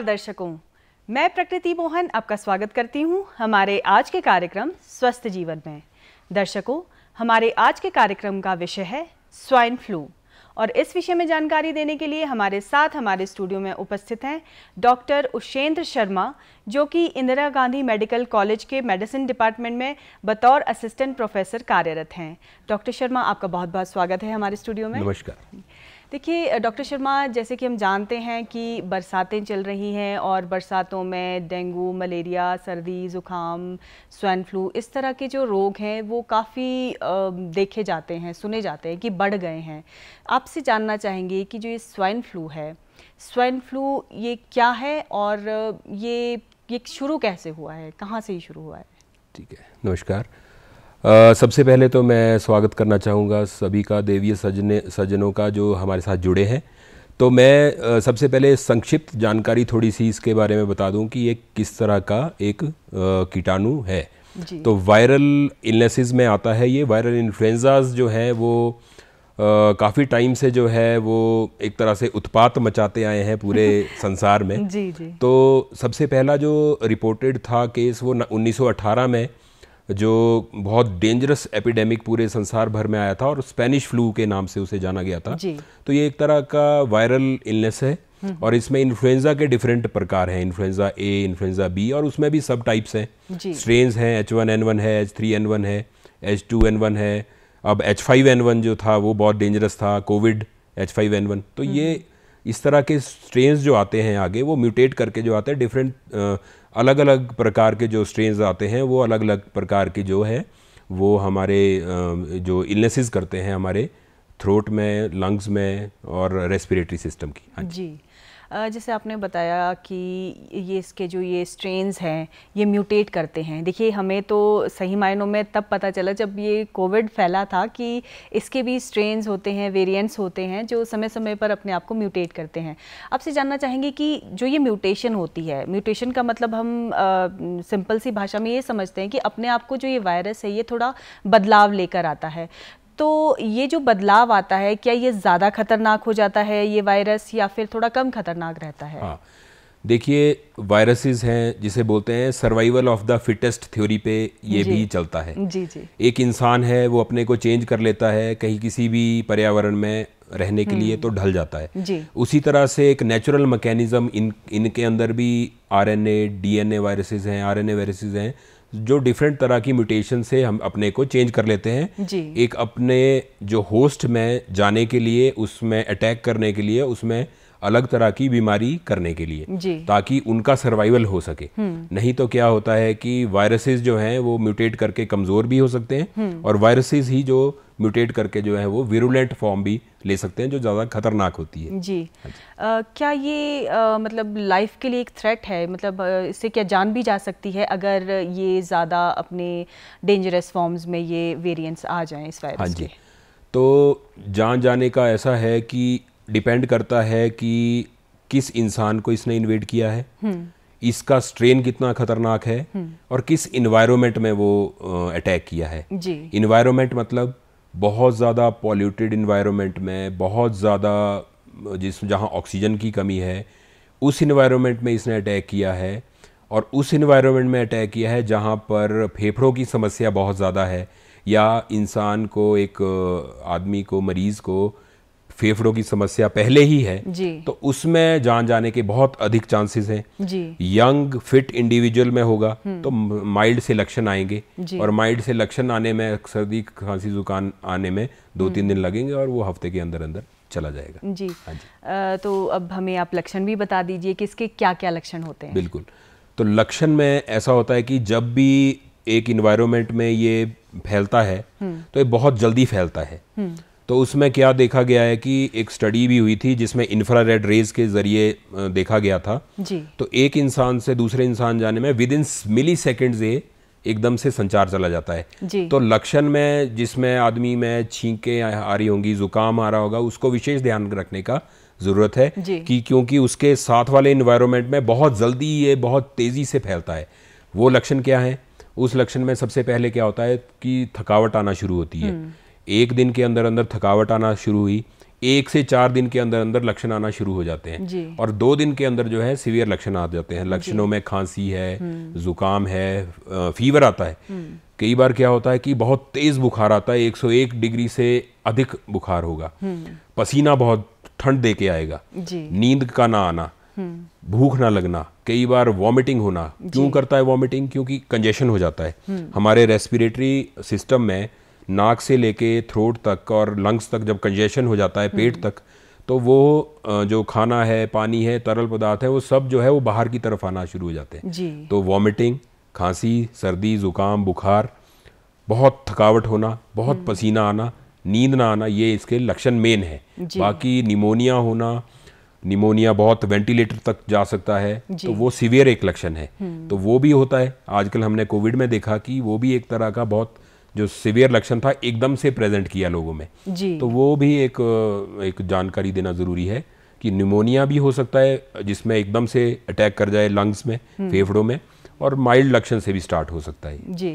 नमस्कार दर्शकों मैं प्रकृति मोहन आपका स्वागत करती हूं हमारे आज के कार्यक्रम स्वस्थ जीवन में दर्शकों हमारे आज के कार्यक्रम का विषय है स्वाइन फ्लू और इस विषय में जानकारी देने के लिए हमारे साथ हमारे स्टूडियो में उपस्थित हैं डॉक्टर उषेंद्र शर्मा जो कि इंदिरा गांधी मेडिकल कॉलेज के मेडिसिन डिपार्टमेंट में बतौर असिस्टेंट प्रोफेसर कार्यरत हैं डॉक्टर शर्मा आपका बहुत बहुत स्वागत है हमारे स्टूडियो में नमस्कार देखिए डॉक्टर शर्मा जैसे कि हम जानते हैं कि बरसातें चल रही हैं और बरसातों में डेंगू मलेरिया सर्दी ज़ुकाम स्वाइन फ्लू इस तरह के जो रोग हैं वो काफ़ी देखे जाते हैं सुने जाते हैं कि बढ़ गए हैं आपसे जानना चाहेंगे कि जो ये स्वाइन फ्लू है स्वाइन फ्लू ये क्या है और ये ये शुरू कैसे हुआ है कहाँ से ही शुरू हुआ है ठीक है नमस्कार सबसे पहले तो मैं स्वागत करना चाहूँगा सभी का देवीय सजने सज्जनों का जो हमारे साथ जुड़े हैं तो मैं सबसे पहले संक्षिप्त जानकारी थोड़ी सी इसके बारे में बता दूं कि ये किस तरह का एक कीटाणु है तो वायरल इलनेसिस में आता है ये वायरल इन्फ्लुएंजाज जो हैं वो काफ़ी टाइम से जो है वो एक तरह से उत्पात मचाते आए हैं पूरे संसार में जी जी तो सबसे पहला जो रिपोर्टेड था केस वो 1918 में जो बहुत डेंजरस एपिडेमिक पूरे संसार भर में आया था और स्पेनिश फ्लू के नाम से उसे जाना गया था तो ये एक तरह का वायरल इलनेस है हम्म। और इसमें इन्फ्लुएंजा के डिफरेंट प्रकार हैं इन्फ्लुएंजा ए इन्फ्लुएंजा बी और उसमें भी सब टाइप्स हैं स्ट्रेन हैं एच वन एन वन है एच थ्री एन वन है एच टू एन वन है अब एच फाइव एन वन जो था वो बहुत डेंजरस था covid H five N one तो हम्म। ये इस तरह के स्ट्रेन्स जो आते हैं आगे वो म्यूटेट करके जो आते हैं डिफरेंट अलग अलग प्रकार के जो स्ट्रेन्स आते हैं वो अलग अलग प्रकार के जो है वो हमारे जो इलनेसेस करते हैं हमारे थ्रोट में लंग्स में और रेस्पिरेटरी सिस्टम की हाँ जी जैसे आपने बताया कि ये इसके जो ये स्ट्रेन्स हैं ये म्यूटेट करते हैं देखिए हमें तो सही मायनों में तब पता चला जब ये कोविड फैला था कि इसके भी स्ट्रेन्स होते हैं वेरिएंट्स होते हैं जो समय समय पर अपने आप को म्यूटेट करते हैं आपसे जानना चाहेंगे कि जो ये म्यूटेशन होती है म्यूटेशन का मतलब हम सिंपल सी भाषा में ये समझते हैं कि अपने आप को जो ये वायरस है ये थोड़ा बदलाव लेकर आता है तो ये जो बदलाव आता है क्या ये ज़्यादा खतरनाक हो जाता है ये वायरस या फिर थोड़ा कम खतरनाक रहता है हाँ, देखिए वायरसेस हैं जिसे बोलते हैं survival of the fittest theory पे ये भी चलता है जी जी एक इंसान है वो अपने को चेंज कर लेता है कहीं किसी भी पर्यावरण में रहने के लिए हम्म। तो ढल जाता है जी। उसी तरह से एक नेचुरल मैकेनिज्म इन इनके अंदर भी आरएनए डीएनए वायरसेस हैं आरएनए वायरसेस हैं जो डिफरेंट तरह की म्यूटेशन से हम अपने को चेंज कर लेते हैं जी। एक अपने जो होस्ट में जाने के लिए उसमें अटैक करने के लिए उसमें अलग तरह की बीमारी करने के लिए ताकि उनका सर्वाइवल हो सके हम्म। नहीं तो क्या होता है कि वायरसेस जो हैं वो म्यूटेट करके कमज़ोर भी हो सकते हैं हम्म। और वायरसेस ही जो म्यूटेट करके जो है वो विरुलेंट फॉर्म भी ले सकते हैं जो ज़्यादा खतरनाक होती है जी आ, हाँ क्या ये आ, मतलब लाइफ के लिए एक थ्रेट है मतलब इससे क्या जान भी जा सकती है अगर ये ज़्यादा अपने डेंजरस फॉर्म्स में ये वेरिएंट्स आ जाएं इस वायरस हाँ जी के? तो जान जाने का ऐसा है कि डिपेंड करता है कि किस इंसान को इसने इन्वेट किया है इसका स्ट्रेन कितना खतरनाक है और किस इन्वायरमेंट में वो अटैक किया है इन्वायरमेंट मतलब बहुत ज़्यादा पॉल्यूटेड इन्वायरमेंट में बहुत ज़्यादा जिस जहाँ ऑक्सीजन की कमी है उस इन्वायरमेंट में इसने अटैक किया है और उस इन्वायरमेंट में अटैक किया है जहाँ पर फेफड़ों की समस्या बहुत ज़्यादा है या इंसान को एक आदमी को मरीज़ को फेफड़ों की समस्या पहले ही है तो उसमें जान जाने के बहुत अधिक चांसेस हैं यंग फिट इंडिविजुअल में होगा हम्म। तो माइल्ड से लक्षण आएंगे और माइल्ड से लक्षण आने में सर्दी खांसी जुकाम आने में दो हम्म। तीन दिन लगेंगे और वो हफ्ते के अंदर अंदर चला जाएगा जी, हाँ जी। आ, तो अब हमें आप लक्षण भी बता दीजिए कि इसके क्या क्या लक्षण होते हैं बिल्कुल तो लक्षण में ऐसा होता है कि जब भी एक इन्वायरमेंट में ये फैलता है हम्म। तो ये बहुत जल्दी फैलता है तो उसमें क्या देखा गया है कि एक स्टडी भी हुई थी जिसमें इंफ्रा रेड रेज के जरिए देखा गया था जी तो एक इंसान से दूसरे इंसान जाने में विद इन मिली सेकेंड ये एकदम से संचार चला जाता है जी। तो लक्षण में जिसमें आदमी में छींकें आ रही होंगी जुकाम आ रहा होगा उसको विशेष ध्यान रखने का ज़रूरत है कि क्योंकि उसके साथ वाले इन्वायरमेंट में बहुत जल्दी ये बहुत तेज़ी से फैलता है वो लक्षण क्या है उस लक्षण में सबसे पहले क्या होता है कि थकावट आना शुरू होती है हम्म। एक दिन के अंदर अंदर थकावट आना शुरू हुई एक से चार दिन के अंदर अंदर लक्षण आना शुरू हो जाते हैं और दो दिन के अंदर जो है सीवियर लक्षण आ जाते हैं लक्षणों में खांसी है हम्म। जुकाम है फीवर आता है हम्म। कई बार क्या होता है कि बहुत तेज बुखार आता है 101 डिग्री से अधिक बुखार होगा हम्म। पसीना बहुत ठंड दे के आएगा नींद का ना आना भूख ना लगना कई बार वॉमिटिंग होना क्यों करता है वॉमिटिंग क्योंकि कंजेशन हो जाता है हमारे रेस्पिरेटरी सिस्टम में नाक से लेके थ्रोट तक और लंग्स तक जब कंजेशन हो जाता है पेट हम्म। तक तो वो जो खाना है पानी है तरल पदार्थ है वो सब जो है वो बाहर की तरफ आना शुरू हो जाते हैं तो वॉमिटिंग खांसी सर्दी ज़ुकाम बुखार बहुत थकावट होना बहुत हम्म। पसीना आना नींद ना आना ये इसके लक्षण मेन है बाकी निमोनिया होना निमोनिया बहुत वेंटिलेटर तक जा सकता है तो वो सीवियर एक लक्षण है हम्म। तो वो भी होता है आजकल हमने कोविड में देखा कि वो भी एक तरह का बहुत जो सिवियर लक्षण था एकदम से प्रेजेंट किया लोगों में जी तो वो भी एक एक जानकारी देना ज़रूरी है कि निमोनिया भी हो सकता है जिसमें एकदम से अटैक कर जाए लंग्स में हम्म। फेफड़ों में और माइल्ड लक्षण से भी स्टार्ट हो सकता है हाँ जी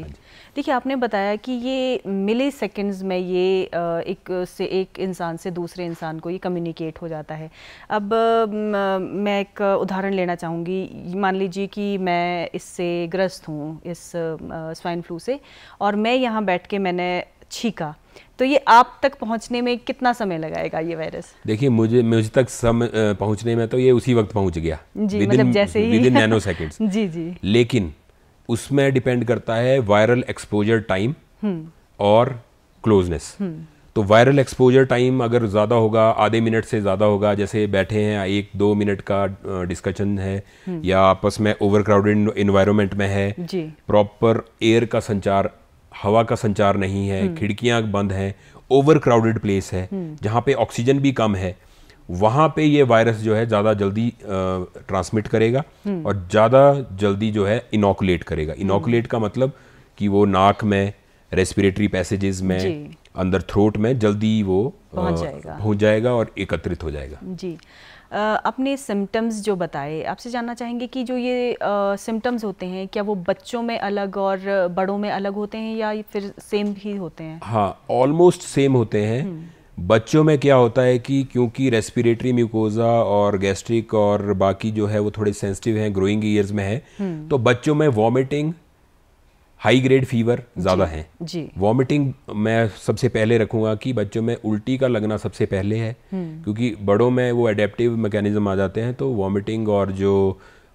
देखिए आपने बताया कि ये मिले सेकेंड्स में ये एक से एक इंसान से दूसरे इंसान को ये कम्युनिकेट हो जाता है अब मैं एक उदाहरण लेना चाहूँगी मान लीजिए कि मैं इससे ग्रस्त हूँ इस स्वाइन फ्लू से और मैं यहाँ बैठ के मैंने छीका तो ये आप तक पहुंचने में कितना समय लगाएगा ये वायरस देखिए मुझे मुझ तक सम पहुंचने में तो ये उसी वक्त पहुंच गया जी within, मतलब जैसे ही विद नैनो जी जी लेकिन उसमें डिपेंड करता है वायरल एक्सपोजर टाइम और क्लोजनेस हम्म। तो वायरल एक्सपोजर टाइम अगर ज़्यादा होगा आधे मिनट से ज़्यादा होगा जैसे बैठे हैं एक दो मिनट का डिस्कशन है हम्म। या आपस में ओवर क्राउडेड इन्वायरमेंट में है प्रॉपर एयर का संचार हवा का संचार नहीं है हम्म। खिड़कियाँ बंद हैं ओवर क्राउडेड प्लेस है हम्म। जहाँ पे ऑक्सीजन भी कम है वहाँ पे ये वायरस जो है ज़्यादा जल्दी ट्रांसमिट करेगा हम्म। और ज़्यादा जल्दी जो है इनोकुलेट करेगा इनोकुलेट का मतलब कि वो नाक में रेस्पिरेटरी पैसेजेस में अंदर थ्रोट में जल्दी वो पहुंच जाएगा, जाएगा और एकत्रित हो जाएगा जी अपने सिम्टम्स जो बताए आपसे जानना चाहेंगे कि जो ये सिम्टम्स होते हैं क्या वो बच्चों में अलग और बड़ों में अलग होते हैं या फिर सेम ही होते हैं हाँ ऑलमोस्ट सेम होते हैं हम्म। बच्चों में क्या होता है कि क्योंकि रेस्पिरेटरी म्यूकोजा और गैस्ट्रिक और बाकी जो है वो थोड़े सेंसिटिव हैं ग्रोइंग ईयर्स में है हम्म। तो बच्चों में वॉमिटिंग हाई ग्रेड फीवर ज़्यादा हैं वॉमिटिंग मैं सबसे पहले रखूंगा कि बच्चों में उल्टी का लगना सबसे पहले है हम्म। क्योंकि बड़ों में वो एडेप्टिव मैकेनिज्म आ जाते हैं तो वॉमिटिंग और जो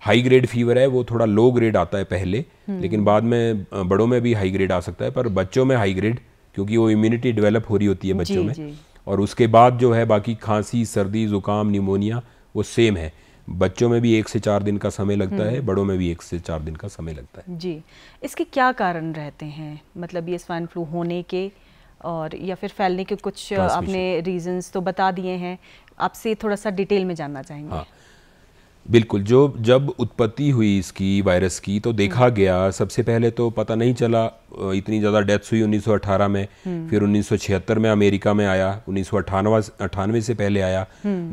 हाई ग्रेड फीवर है वो थोड़ा लो ग्रेड आता है पहले हम्म। लेकिन बाद में बड़ों में भी हाई ग्रेड आ सकता है पर बच्चों में हाई ग्रेड क्योंकि वो इम्यूनिटी डेवलप हो रही होती है बच्चों में और उसके बाद जो है बाकी खांसी सर्दी ज़ुकाम निमोनिया वो सेम है बच्चों में भी एक से चार दिन का समय लगता है हम्म। बड़ों में भी एक से चार दिन का समय लगता है जी इसके क्या कारण रहते हैं मतलब ये स्वाइन फ्लू होने के और या फिर फैलने के कुछ आपने रीजंस तो बता दिए हैं आपसे थोड़ा सा डिटेल में जानना चाहेंगे हाँ बिल्कुल जो जब उत्पत्ति हुई इसकी वायरस की तो देखा हम्म। गया सबसे पहले तो पता नहीं चला इतनी ज़्यादा डेथ्स हुई 1918 में हम्म। फिर 1976 में अमेरिका में आया उन्नीस अठानवे से पहले आया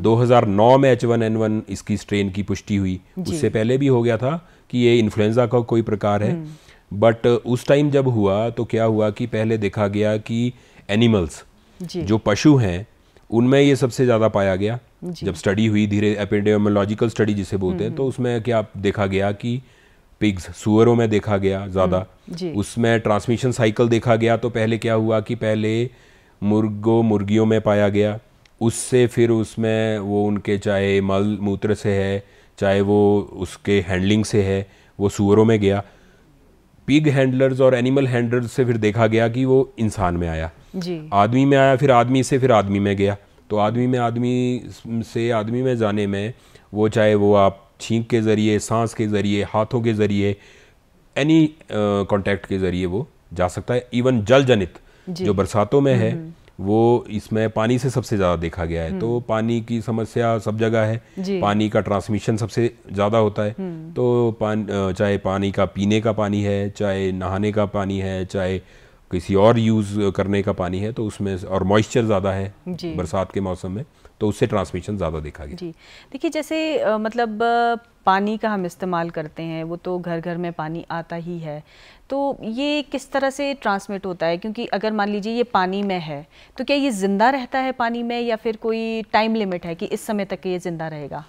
2009 हम्म। में एच वन एन वन इसकी स्ट्रेन की पुष्टि हुई उससे पहले भी हो गया था कि ये इन्फ्लुएंजा का कोई प्रकार है बट उस टाइम जब हुआ तो क्या हुआ कि पहले देखा गया कि एनिमल्स जो पशु हैं उनमें ये सबसे ज़्यादा पाया गया जब स्टडी हुई धीरे एपिडेमोलॉजिकल स्टडी जिसे बोलते हैं हम्म। तो उसमें क्या देखा गया कि पिग्स सुअरों में देखा गया ज़्यादा हम्म, उसमें ट्रांसमिशन साइकिल देखा गया तो पहले क्या हुआ कि पहले मुर्गो मुर्गियों में पाया गया उससे फिर उसमें वो उनके चाहे मल मूत्र से है चाहे वो उसके हैंडलिंग से है वो सुअरों में गया पिग हैंडलर्स और एनिमल हैंडलर्स से फिर देखा गया कि वो इंसान में आया आदमी में आया फिर आदमी से फिर आदमी में गया तो आदमी में आदमी से आदमी में जाने में वो चाहे वो आप छींक के ज़रिए सांस के ज़रिए हाथों के ज़रिए एनी कांटेक्ट के ज़रिए वो जा सकता है इवन जल जनित जो बरसातों में है हम्म। वो इसमें पानी से सबसे ज़्यादा देखा गया है तो हम्म। पानी की समस्या सब जगह है पानी का ट्रांसमिशन सबसे ज़्यादा होता है हम्म। तो पान चाहे पानी का पीने का पानी है चाहे नहाने का पानी है चाहे किसी और यूज़ करने का पानी है तो उसमें और मॉइस्चर ज़्यादा है बरसात के मौसम में तो उससे ट्रांसमिशन ज़्यादा देखा गया जी देखिए जैसे आ, मतलब पानी का हम इस्तेमाल करते हैं वो तो घर घर में पानी आता ही है तो ये किस तरह से ट्रांसमिट होता है क्योंकि अगर मान लीजिए ये पानी में है तो क्या ये ज़िंदा रहता है पानी में या फिर कोई टाइम लिमिट है कि इस समय तक ये ज़िंदा रहेगा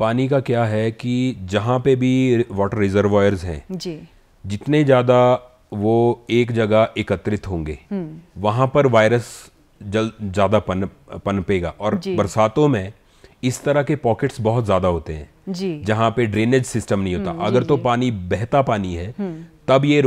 पानी का क्या है कि जहाँ पे भी वाटर रिजर्वायर्स हैं जी जितने ज़्यादा वो एक जगह एकत्रित होंगे हम्म। वहां पर वायरस जल ज़्यादा पन पनपेगा और बरसातों में इस तरह के पॉकेट्स बहुत ज़्यादा होते हैं जी जहाँ पे ड्रेनेज सिस्टम नहीं होता हम्म, अगर तो पानी बहता पानी है हम्म। तब ये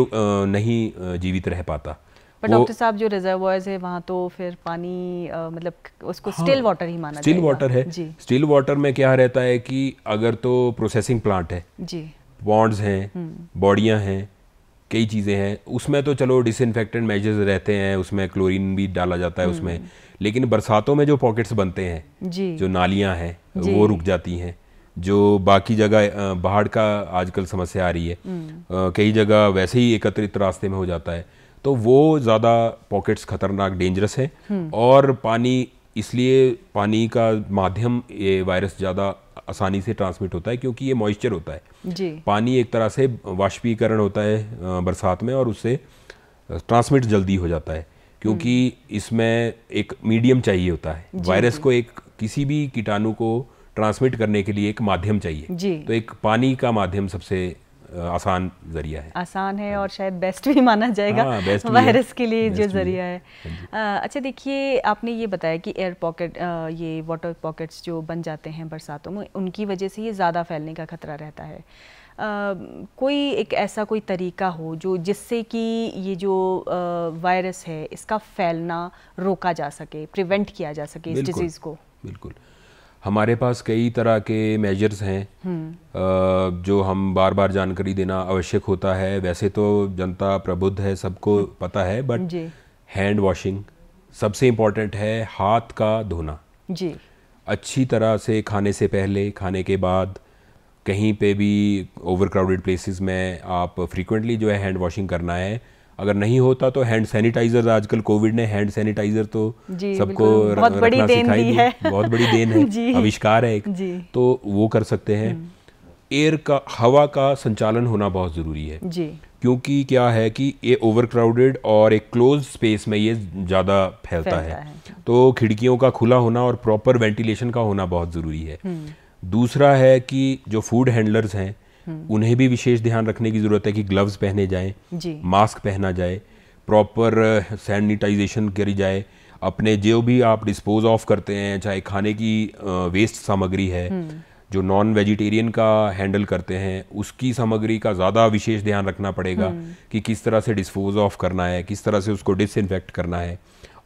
नहीं जीवित रह पाता पर डॉक्टर साहब जो रिजर्वायर्स है वहाँ तो फिर पानी आ, मतलब उसको हाँ, वाटर ही माना स्टिल वाटर है स्टिल वाटर में क्या रहता है कि अगर तो प्रोसेसिंग प्लांट है जी पॉन्ड्स हैं बॉडियाँ हैं कई चीज़ें हैं उसमें तो चलो डिसइनफेक्टेड मेजर्स रहते हैं उसमें क्लोरीन भी डाला जाता है हम्म। उसमें लेकिन बरसातों में जो पॉकेट्स बनते हैं जो नालियाँ हैं वो रुक जाती हैं जो बाकी जगह बाहर का आजकल समस्या आ रही है हम्म। कई जगह वैसे ही एकत्रित रास्ते में हो जाता है तो वो ज़्यादा पॉकेट्स खतरनाक डेंजरस है हम्म। और पानी इसलिए पानी का माध्यम ये वायरस ज़्यादा आसानी से ट्रांसमिट होता है क्योंकि ये मॉइस्चर होता है जी पानी एक तरह से वाष्पीकरण होता है बरसात में और उससे ट्रांसमिट जल्दी हो जाता है क्योंकि हम्म। इसमें एक मीडियम चाहिए होता है वायरस को एक किसी भी कीटाणु को ट्रांसमिट करने के लिए एक माध्यम चाहिए तो एक पानी का माध्यम सबसे आसान जरिया है आसान है हाँ और शायद बेस्ट भी माना जाएगा हाँ, वायरस के लिए जो जरिया है आ, हाँ अच्छा देखिए आपने ये बताया कि एयर पॉकेट ये वाटर पॉकेट्स जो बन जाते हैं बरसातों में उनकी वजह से ये ज़्यादा फैलने का खतरा रहता है आ, कोई एक ऐसा कोई तरीका हो जो जिससे कि ये जो वायरस है इसका फैलना रोका जा सके प्रिवेंट किया जा सके इस डिजीज़ को बिल्कुल हमारे पास कई तरह के मेजर्स हैं हम्म। जो हम बार बार जानकारी देना आवश्यक होता है वैसे तो जनता प्रबुद्ध है सबको पता है बट हैंड वॉशिंग सबसे इम्पोर्टेंट है हाथ का धोना जी अच्छी तरह से खाने से पहले खाने के बाद कहीं पे भी ओवर क्राउडेड प्लेसेस में आप फ्रीक्वेंटली जो है हैंड वॉशिंग करना है अगर नहीं होता तो हैंड सैनिटाइजर आजकल कोविड ने हैंड सैनिटाइजर तो सबको बहुत बड़ी देन है बहुत बड़ी देन है आविष्कार है एक तो वो कर सकते हैं एयर हम्म। का हवा का संचालन होना बहुत ज़रूरी है जी क्योंकि क्या है कि ये ओवरक्राउडेड और एक क्लोज स्पेस में ये ज़्यादा फैलता, फैलता है।, है तो खिड़कियों का खुला होना और प्रॉपर वेंटिलेशन का होना बहुत ज़रूरी है हम्म। दूसरा है कि जो फूड हैंडलर्स हैं हम्म। उन्हें भी विशेष ध्यान रखने की ज़रूरत है कि ग्लव्स पहने जाए मास्क पहना जाए प्रॉपर सैनिटाइजेशन uh, करी जाए अपने जो भी आप डिस्पोज ऑफ करते हैं चाहे खाने की वेस्ट uh, सामग्री है हम्म। जो नॉन वेजिटेरियन का हैंडल करते हैं उसकी सामग्री का ज़्यादा विशेष ध्यान रखना पड़ेगा हम्म। कि किस तरह से डिस्पोज ऑफ करना है किस तरह से उसको डिसइनफेक्ट करना है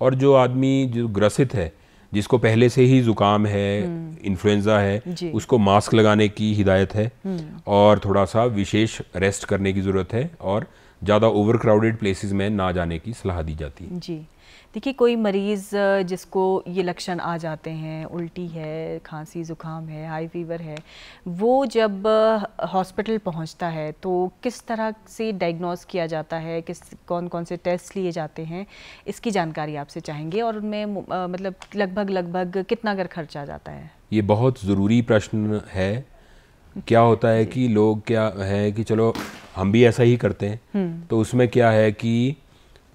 और जो आदमी जो ग्रसित है जिसको पहले से ही ज़ुकाम है इन्फ्लुएंज़ा हम्म। है उसको मास्क लगाने की हिदायत है हम्म। और थोड़ा सा विशेष रेस्ट करने की ज़रूरत है और ज़्यादा ओवर क्राउडेड प्लेसेस में ना जाने की सलाह दी जाती है जी देखिए कोई मरीज़ जिसको ये लक्षण आ जाते हैं उल्टी है खांसी ज़ुकाम है हाई फीवर है वो जब हॉस्पिटल पहुंचता है तो किस तरह से डायग्नोस किया जाता है किस कौन कौन से टेस्ट लिए जाते हैं इसकी जानकारी आपसे चाहेंगे और उनमें मतलब लगभग लगभग कितना अगर खर्चा जाता है ये बहुत ज़रूरी प्रश्न है क्या होता है कि लोग क्या है कि चलो हम भी ऐसा ही करते हैं हम्म। तो उसमें क्या है कि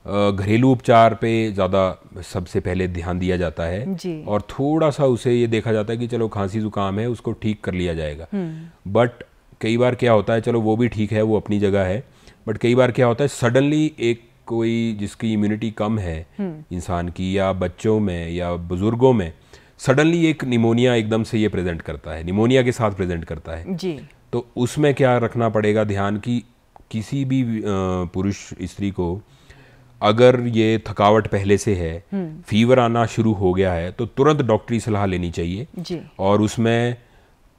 घरेलू उपचार पे ज़्यादा सबसे पहले ध्यान दिया जाता है और थोड़ा सा उसे ये देखा जाता है कि चलो खांसी जुकाम है उसको ठीक कर लिया जाएगा हम्म। बट कई बार क्या होता है चलो वो भी ठीक है वो अपनी जगह है बट कई बार क्या होता है सडनली एक कोई जिसकी इम्यूनिटी कम है हम्म। इंसान की या बच्चों में या बुजुर्गों में सडनली एक निमोनिया एकदम से ये प्रेजेंट करता है निमोनिया के साथ प्रेजेंट करता है जी तो उसमें क्या रखना पड़ेगा ध्यान कि किसी भी पुरुष स्त्री को अगर ये थकावट पहले से है फीवर हम्म। आना शुरू हो गया है तो तुरंत डॉक्टरी सलाह लेनी चाहिए और उसमें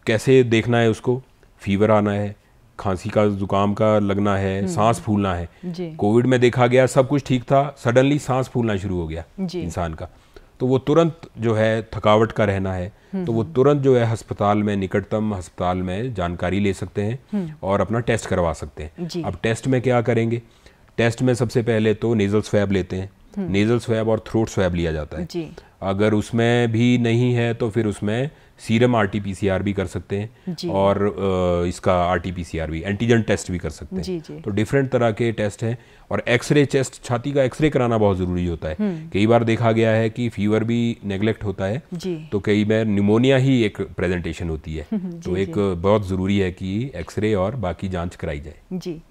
कैसे देखना है उसको फीवर आना है खांसी का जुकाम का लगना है हम्म। सांस फूलना है कोविड में देखा गया सब कुछ ठीक था सडनली सांस फूलना शुरू हो गया इंसान का तो वो तुरंत जो है थकावट का रहना है हम्म। तो वो तुरंत जो है अस्पताल में निकटतम अस्पताल में जानकारी ले सकते हैं और अपना टेस्ट करवा सकते हैं अब टेस्ट में क्या करेंगे टेस्ट में सबसे पहले तो नेजल स्वैब लेते हैं नेजल हम्म। स्वैब और थ्रोट स्वैब लिया जाता है जी। अगर उसमें भी नहीं है तो फिर उसमें सीरम आरटीपीसीआर भी कर सकते हैं और इसका आर भी एंटीजन टेस्ट भी कर सकते हैं जी, जी। तो डिफरेंट तरह के टेस्ट हैं और एक्सरे चेस्ट छाती का एक्सरे कराना बहुत ज़रूरी होता है हम्म। कई बार देखा गया है कि फीवर भी नेग्लेक्ट होता है तो कई बार निमोनिया ही एक प्रेजेंटेशन होती है तो एक बहुत ज़रूरी है कि एक्सरे और बाकी जाँच कराई जाए जी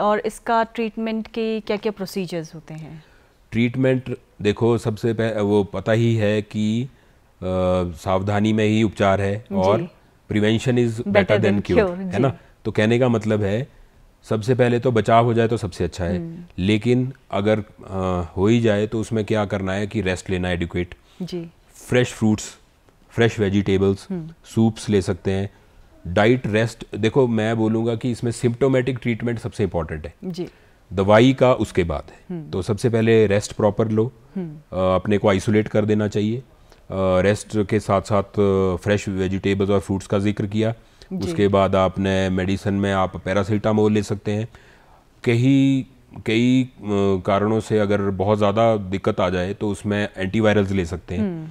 और इसका ट्रीटमेंट के क्या क्या प्रोसीजर्स होते हैं ट्रीटमेंट देखो सबसे वो पता ही है कि आ, सावधानी में ही उपचार है और prevention is better than cure है ना तो कहने का मतलब है सबसे पहले तो बचाव हो जाए तो सबसे अच्छा है हम्म। लेकिन अगर आ, हो ही जाए तो उसमें क्या करना है कि रेस्ट लेना adequate fresh fruits fresh vegetables soups ले सकते हैं डाइट रेस्ट देखो मैं बोलूंगा कि इसमें सिम्टोमेटिक ट्रीटमेंट सबसे इम्पोर्टेंट है जी दवाई का उसके बाद है हम्म। तो सबसे पहले रेस्ट प्रॉपर लो हम्म। अपने को आइसोलेट कर देना चाहिए रेस्ट के साथ साथ फ्रेश वेजिटेबल्स और फ्रूट्स का जिक्र किया उसके बाद आपने मेडिसिन में आप पैरासीटामोल ले सकते हैं कई कई कारणों से अगर बहुत ज़्यादा दिक्कत आ जाए तो उसमें एंटीवायरल्स ले सकते हैं हम्म।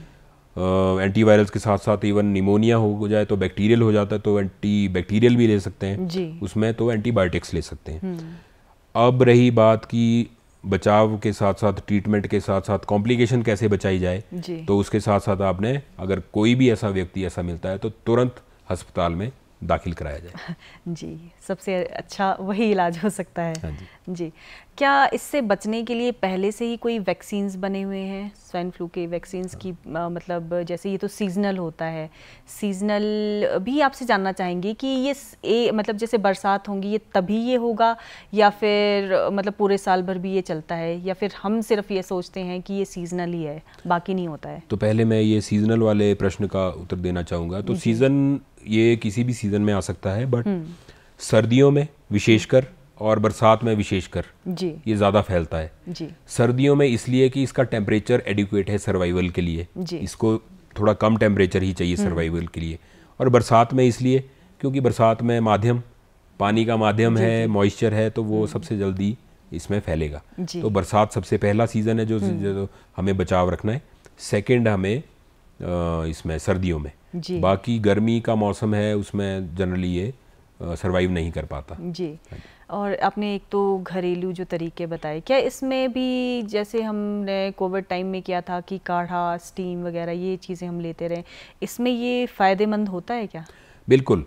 एंटीवायरल्स के साथ साथ इवन निमोनिया हो जाए तो बैक्टीरियल हो जाता है तो एंटी बैक्टीरियल भी ले सकते हैं उसमें तो एंटीबायोटिक्स ले सकते हैं हम्म। अब रही बात की बचाव के साथ साथ ट्रीटमेंट के साथ साथ कॉम्प्लिकेशन कैसे बचाई जाए तो उसके साथ साथ आपने अगर कोई भी ऐसा व्यक्ति ऐसा मिलता है तो तुरंत अस्पताल में दाखिल कराया जाए जी सबसे अच्छा वही इलाज हो सकता है हाँ जी जी क्या इससे बचने के लिए पहले से ही कोई वैक्सीन्स बने हुए हैं स्वाइन फ्लू के वैक्सीन्स हाँ। की आ, मतलब जैसे ये तो सीजनल होता है सीजनल भी आपसे जानना चाहेंगे कि ये ए, मतलब जैसे बरसात होंगी ये तभी ये होगा या फिर मतलब पूरे साल भर भी ये चलता है या फिर हम सिर्फ ये सोचते हैं कि ये सीजनल ही है बाकी नहीं होता है तो पहले मैं ये सीजनल वाले प्रश्न का उत्तर देना चाहूँगा तो सीज़न ये किसी भी सीज़न में आ सकता है बट हम्म। सर्दियों में विशेषकर और बरसात में विशेषकर जी ये ज़्यादा फैलता है जी सर्दियों में इसलिए कि इसका टेम्परेचर एडिकुएट है सर्वाइवल के लिए जी इसको थोड़ा कम टेम्परेचर ही चाहिए सर्वाइवल हम्म। के लिए और बरसात में इसलिए क्योंकि बरसात में माध्यम पानी का माध्यम है मॉइस्चर है तो वो हम्म। सबसे जल्दी इसमें फैलेगा तो बरसात सबसे पहला सीज़न है जो, जो हमें बचाव रखना है सेकेंड हमें इसमें सर्दियों में बाकी गर्मी का मौसम है उसमें जनरली ये सरवाइव नहीं कर पाता हाँ जी और आपने एक तो घरेलू जो तरीके बताए क्या इसमें भी जैसे हमने कोविड टाइम में किया था कि काढ़ा स्टीम वगैरह ये चीज़ें हम लेते रहे इसमें ये फ़ायदेमंद होता है क्या बिल्कुल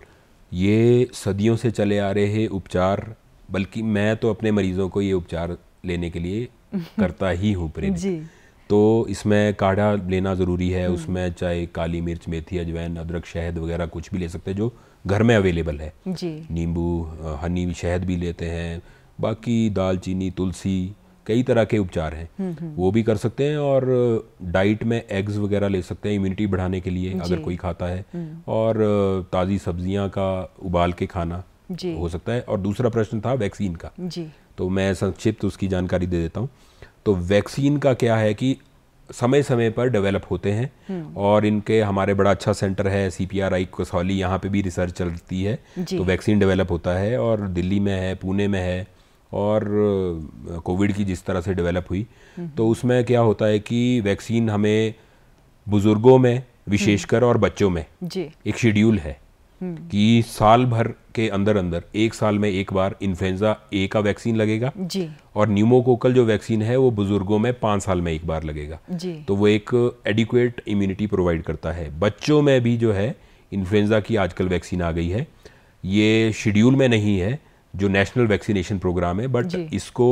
ये सदियों से चले आ रहे उपचार बल्कि मैं तो अपने मरीज़ों को ये उपचार लेने के लिए करता ही हूँ प्रेरित तो इसमें काढ़ा लेना ज़रूरी है उसमें चाहे काली मिर्च मेथी अजवैन अदरक शहद वगैरह कुछ भी ले सकते हैं जो घर में अवेलेबल है नींबू हनी शहद भी लेते हैं बाकी दालचीनी तुलसी कई तरह के उपचार हैं हम्म, हम्म। वो भी कर सकते हैं और डाइट में एग्स वगैरह ले सकते हैं इम्यूनिटी बढ़ाने के लिए अगर कोई खाता है हम्म। और ताज़ी सब्जियां का उबाल के खाना हो सकता है और दूसरा प्रश्न था वैक्सीन का जी तो मैं संक्षिप्त उसकी जानकारी दे देता हूँ तो वैक्सीन का क्या है कि समय समय पर डेवलप होते हैं हम्म। और इनके हमारे बड़ा अच्छा सेंटर है C P R I Kasauli यहाँ पे भी रिसर्च चलती है तो वैक्सीन डेवलप होता है और दिल्ली में है पुणे में है और कोविड की जिस तरह से डेवलप हुई हम्म। तो उसमें क्या होता है कि वैक्सीन हमें बुज़ुर्गों में हम्म। विशेषकर और बच्चों में जी। एक शेड्यूल है हम्म। कि साल भर के अंदर अंदर एक साल में एक बार इन्फ्लुएंजा ए का वैक्सीन लगेगा जी और न्यूमोकोकल जो वैक्सीन है वो बुजुर्गों में पांच साल में एक बार लगेगा जी तो वो एक एडिक्वेट इम्यूनिटी प्रोवाइड करता है बच्चों में भी जो है इन्फ्लुएंजा की आजकल वैक्सीन आ गई है ये शेड्यूल में नहीं है जो नेशनल वैक्सीनेशन प्रोग्राम है बट इसको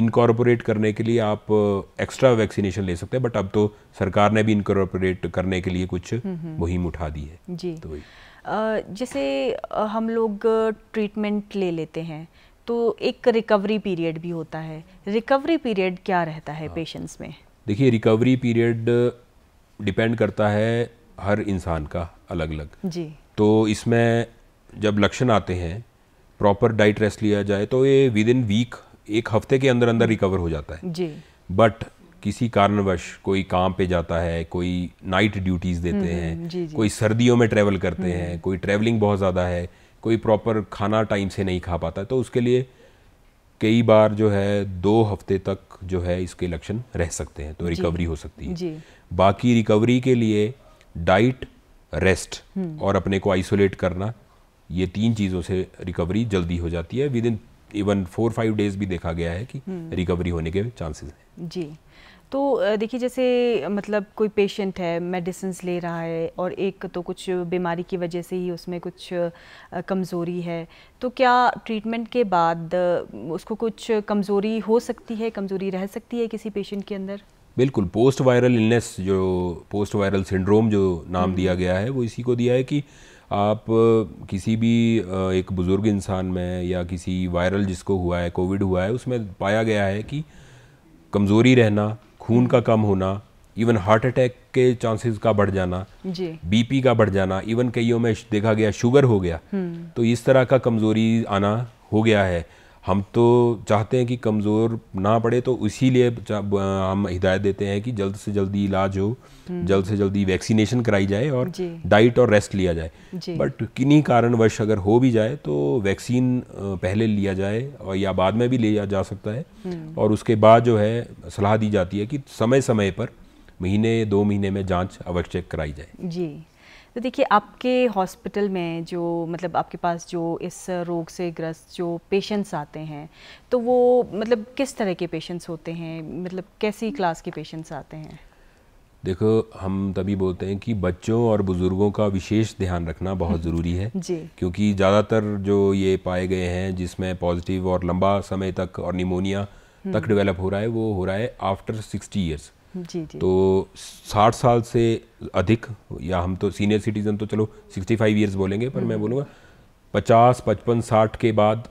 इनकॉर्पोरेट करने के लिए आप एक्स्ट्रा वैक्सीनेशन ले सकते हैं बट अब तो सरकार ने भी इनकॉर्पोरेट करने के लिए कुछ हम्म, हम्म। मुहिम उठा दी है जी तो जैसे हम लोग ट्रीटमेंट ले लेते हैं तो एक रिकवरी पीरियड भी होता है रिकवरी पीरियड क्या रहता है हाँ। पेशेंट्स में देखिए रिकवरी पीरियड डिपेंड करता है हर इंसान का अलग अलग जी तो इसमें जब लक्षण आते हैं प्रॉपर डाइट रेस्ट लिया जाए तो ये विद इन वीक एक हफ्ते के अंदर अंदर हम्म। रिकवर हो जाता है जी बट किसी कारणवश कोई काम पे जाता है कोई नाइट ड्यूटीज़ देते हम्म, हैं हम्म, कोई सर्दियों में ट्रैवल करते हम्म। हैं कोई ट्रैवलिंग बहुत ज़्यादा है कोई प्रॉपर खाना टाइम से नहीं खा पाता तो उसके लिए कई बार जो है दो हफ्ते तक जो है इसके इलेक्शन रह सकते हैं तो रिकवरी हो सकती है जी। बाकी रिकवरी के लिए डाइट रेस्ट और अपने को आइसोलेट करना ये तीन चीज़ों से रिकवरी जल्दी हो जाती है within even four five days भी देखा गया है कि रिकवरी होने के चांसेस हैं जी तो देखिए जैसे मतलब कोई पेशेंट है मेडिसिन ले रहा है और एक तो कुछ बीमारी की वजह से ही उसमें कुछ कमज़ोरी है तो क्या ट्रीटमेंट के बाद उसको कुछ कमज़ोरी हो सकती है कमज़ोरी रह सकती है किसी पेशेंट के अंदर बिल्कुल पोस्ट वायरल इलनेस जो पोस्ट वायरल सिंड्रोम जो नाम हम्म। दिया गया है वो इसी को दिया है कि आप किसी भी एक बुज़ुर्ग इंसान में या किसी वायरल जिसको हुआ है कोविड हुआ है उसमें पाया गया है कि कमज़ोरी रहना खून का कम होना इवन हार्ट अटैक के चांसेस का बढ़ जाना बीपी का बढ़ जाना इवन कईयों में देखा गया शुगर हो गया हम्म। तो इस तरह का कमज़ोरी आना हो गया है हम तो चाहते हैं कि कमज़ोर ना पड़े तो लिए हम हिदायत देते हैं कि जल्द से जल्दी इलाज हो हम्म। जल्द से जल्दी वैक्सीनेशन कराई जाए और डाइट और रेस्ट लिया जाए बट किन्हीं कारणवश अगर हो भी जाए तो वैक्सीन पहले लिया जाए और या बाद में भी लिया जा सकता है हम्म। और उसके बाद जो है सलाह दी जाती है कि समय समय पर महीने दो महीने में जांच आवश्यक कराई जाए जी तो देखिए आपके हॉस्पिटल में जो मतलब आपके पास जो इस रोग से ग्रस्त जो पेशेंट्स आते हैं तो वो मतलब किस तरह के पेशेंट्स होते हैं मतलब कैसी क्लास के पेशेंट्स आते हैं देखो हम तभी बोलते हैं कि बच्चों और बुज़ुर्गों का विशेष ध्यान रखना बहुत हम्म, ज़रूरी है जी क्योंकि ज़्यादातर जो ये पाए गए हैं जिसमें पॉजिटिव और लंबा समय तक और निमोनिया तक हम्म। डेवलप हो रहा है वो हो रहा है आफ्टर सिक्सटी ईयर्स जी जी तो 60 साल से अधिक या हम तो सीनियर सिटीज़न तो चलो 65 ईयर्स बोलेंगे पर मैं हम्म। बोलूँगा 50 पचपन 60 के बाद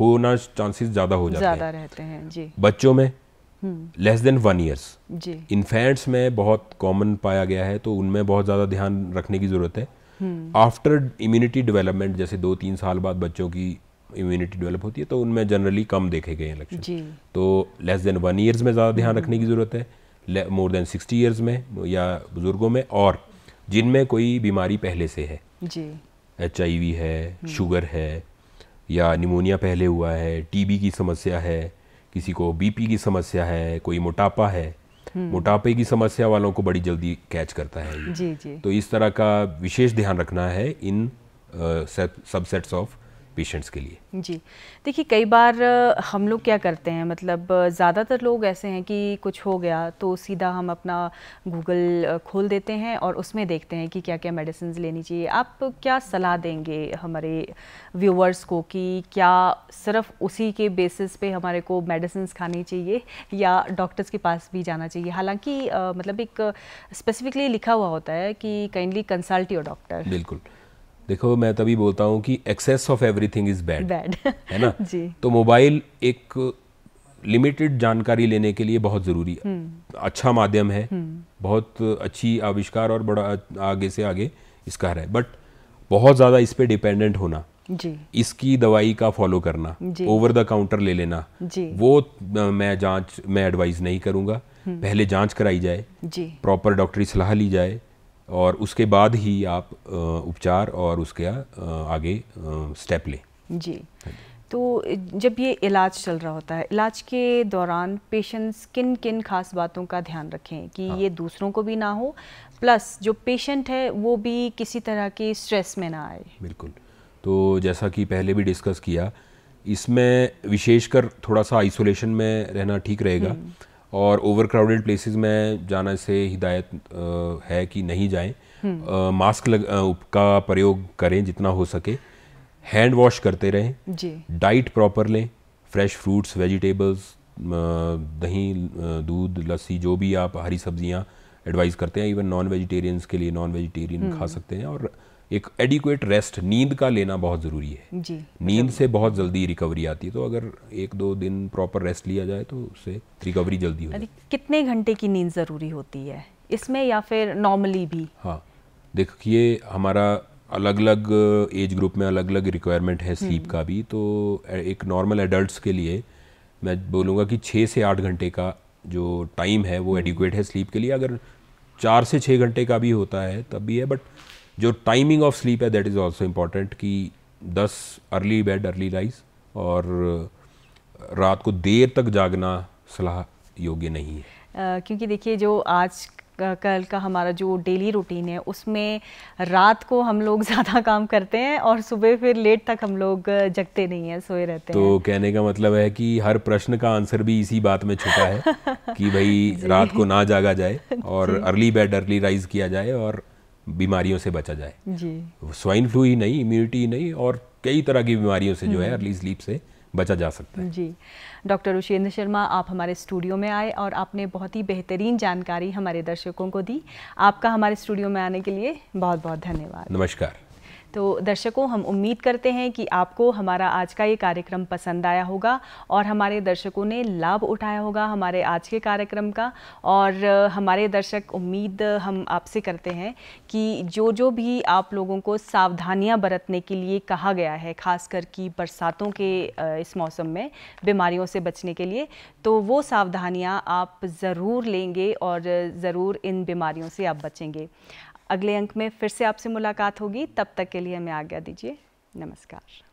होना चांसेस ज़्यादा हो जाते हैं रहते हैं जी बच्चों में less than one years infants में बहुत कॉमन पाया गया है तो उनमें बहुत ज़्यादा ध्यान रखने की ज़रूरत है आफ्टर इम्यूनिटी डेवलपमेंट जैसे दो तीन साल बाद बच्चों की इम्यूनिटी डेवलप होती है तो उनमें जनरली कम देखे गए हैं लक्षण तो लेस देन वन ईयर्स में ज़्यादा ध्यान हम्म। रखने की ज़रूरत है मोर देन सिक्सटी ईयर्स में या बुज़ुर्गों में और जिनमें कोई बीमारी पहले से है एच आई है शुगर हम्म। है या निमोनिया पहले हुआ है टीबी की समस्या है किसी को बीपी की समस्या है कोई मोटापा है हम्म। मोटापे की समस्या वालों को बड़ी जल्दी कैच करता है जी जी तो इस तरह का विशेष ध्यान रखना है इन सबसेट्स ऑफ पेशेंट्स के लिए जी देखिए कई बार हम लोग क्या करते हैं मतलब ज़्यादातर लोग ऐसे हैं कि कुछ हो गया तो सीधा हम अपना गूगल खोल देते हैं और उसमें देखते हैं कि क्या क्या मेडिसिन लेनी चाहिए आप क्या सलाह देंगे हमारे व्यूवर्स को कि क्या सिर्फ उसी के बेसिस पे हमारे को मेडिसिन खानी चाहिए या डॉक्टर्स के पास भी जाना चाहिए हालांकि मतलब एक स्पेसिफिकली लिखा हुआ होता है कि काइंडली कंसल्ट योर डॉक्टर बिल्कुल देखो मैं तभी बोलता हूँ कि excess of everything is bad bad है ना जी तो मोबाइल एक लिमिटेड जानकारी लेने के लिए बहुत ज़रूरी है हम्म। अच्छा माध्यम है हम्म। बहुत अच्छी आविष्कार और बड़ा आगे से आगे इसका है बट बहुत ज़्यादा इस पर डिपेंडेंट होना जी इसकी दवाई का फॉलो करना ओवर द काउंटर ले लेना जी वो मैं जांच मैं एडवाइस नहीं करूंगा हम्म। पहले जांच कराई जाए जी प्रॉपर डॉक्टरी सलाह ली जाए और उसके बाद ही आप उपचार और उसके आगे स्टेप लें हाँ जी तो जब ये इलाज चल रहा होता है इलाज के दौरान पेशेंट्स किन किन खास बातों का ध्यान रखें कि हाँ। ये दूसरों को भी ना हो प्लस जो पेशेंट है वो भी किसी तरह के स्ट्रेस में ना आए बिल्कुल तो जैसा कि पहले भी डिस्कस किया इसमें विशेषकर थोड़ा सा आइसोलेशन में रहना ठीक रहेगा हम्म। और ओवर क्राउडेड प्लेसेस में जाने से हिदायत है कि नहीं जाएं मास्क हम्म। लग, का प्रयोग करें जितना हो सके हैंड वॉश करते रहें डाइट प्रॉपर लें फ्रेश फ्रूट्स वेजिटेबल्स दही दूध लस्सी जो भी आप हरी सब्जियां एडवाइस करते हैं इवन नॉन वेजिटेरियंस के लिए नॉन वेजिटेरियन हम्म। खा सकते हैं और एक एडिक्वेट रेस्ट नींद का लेना बहुत ज़रूरी है नींद से बहुत जल्दी रिकवरी आती है तो अगर एक दो दिन प्रॉपर रेस्ट लिया जाए तो उससे रिकवरी जल्दी हो कितने घंटे की नींद ज़रूरी होती है इसमें या फिर नॉर्मली भी हाँ देखिए हमारा अलग अलग एज ग्रुप में अलग अलग रिक्वायरमेंट है स्लीप हम्म। का भी तो एक नॉर्मल एडल्ट के लिए मैं बोलूँगा कि छः से आठ घंटे का जो टाइम है वो एडिक्वेट हम्म। है स्लीप के लिए अगर चार से छः घंटे का भी होता है तब भी है बट जो टाइमिंग ऑफ स्लीप है दैट इज़ ऑल्सो इम्पॉर्टेंट कि दस अर्ली बेड अर्ली राइज और uh, रात को देर तक जागना सलाह योग्य नहीं है uh, क्योंकि देखिए जो आज कल का हमारा जो डेली रूटीन है उसमें रात को हम लोग ज़्यादा काम करते हैं और सुबह फिर लेट तक हम लोग जगते नहीं हैं सोए रहते तो हैं तो कहने का मतलब है कि हर प्रश्न का आंसर भी इसी बात में छुपा है कि भाई रात को ना जागा जाए और अर्ली बेड अर्ली राइज किया जाए और बीमारियों से बचा जाए जी स्वाइन फ्लू ही नहीं इम्यूनिटी ही नहीं और कई तरह की बीमारियों से जो है अर्ली हम्म। स्लीप से बचा जा सकता है जी डॉक्टर उशेंद्र शर्मा आप हमारे स्टूडियो में आए और आपने बहुत ही बेहतरीन जानकारी हमारे दर्शकों को दी आपका हमारे स्टूडियो में आने के लिए बहुत बहुत धन्यवाद नमस्कार तो दर्शकों हम उम्मीद करते हैं कि आपको हमारा आज का ये कार्यक्रम पसंद आया होगा और हमारे दर्शकों ने लाभ उठाया होगा हमारे आज के कार्यक्रम का और हमारे दर्शक उम्मीद हम आपसे करते हैं कि जो जो भी आप लोगों को सावधानियां बरतने के लिए कहा गया है ख़ास कर कि बरसातों के इस मौसम में बीमारियों से बचने के लिए तो वो सावधानियाँ आप ज़रूर लेंगे और ज़रूर इन बीमारियों से आप बचेंगे अगले अंक में फिर से आपसे मुलाकात होगी तब तक के लिए हमें आज्ञा दीजिए नमस्कार